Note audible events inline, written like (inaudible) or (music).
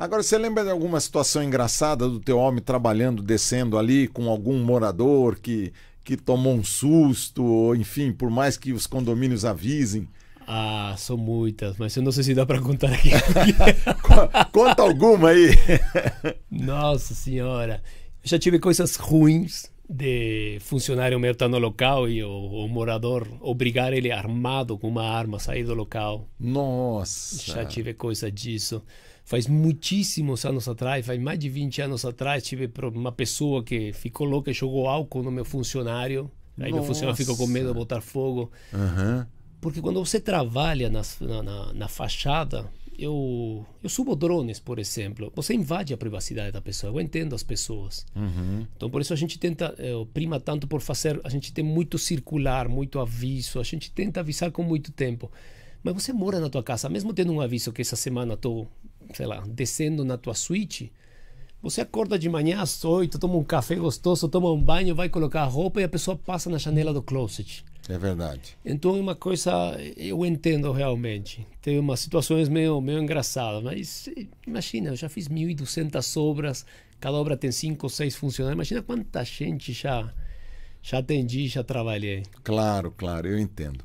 Agora, você lembra de alguma situação engraçada do teu homem trabalhando, descendo ali com algum morador que, que tomou um susto, ou enfim, por mais que os condomínios avisem? Ah, são muitas, mas eu não sei se dá para contar aqui. (laughs) Conta alguma aí. (laughs) Nossa senhora. Eu já tive coisas ruins de funcionário no local e o, o, morador obrigar ele armado com uma arma a sair do local. Nossa! Já tive coisa disso. Faz muitíssimos anos atrás, faz mais de 20 anos atrás, tive uma pessoa que ficou louca e jogou álcool no meu funcionário. Aí Nossa. meu funcionário ficou com medo de botar fogo. Uhum. Porque quando você trabalha na, na, na fachada, eu, eu subo drones, por exemplo, você invade a privacidade da pessoa. Eu entendo as pessoas. Uhum. Então, por isso a gente tenta, eh, prima tanto por fazer. A gente tem muito circular, muito aviso. A gente tenta avisar com muito tempo. Mas você mora na tua casa, mesmo tendo um aviso que essa semana estou, sei lá, descendo na tua suíte. Você acorda de manhã às oito, toma um café gostoso, toma um banho, vai colocar a roupa e a pessoa passa na janela do closet. É verdade. Então é uma coisa, eu entendo realmente. Tem umas situações meio, meio engraçadas, mas eh, imagina, eu já fiz 1.200 obras, cada obra tem 5 ou 6 funcionários. Imagina quanta gente já, já atendi, já trabalhei. Claro, claro, eu entendo.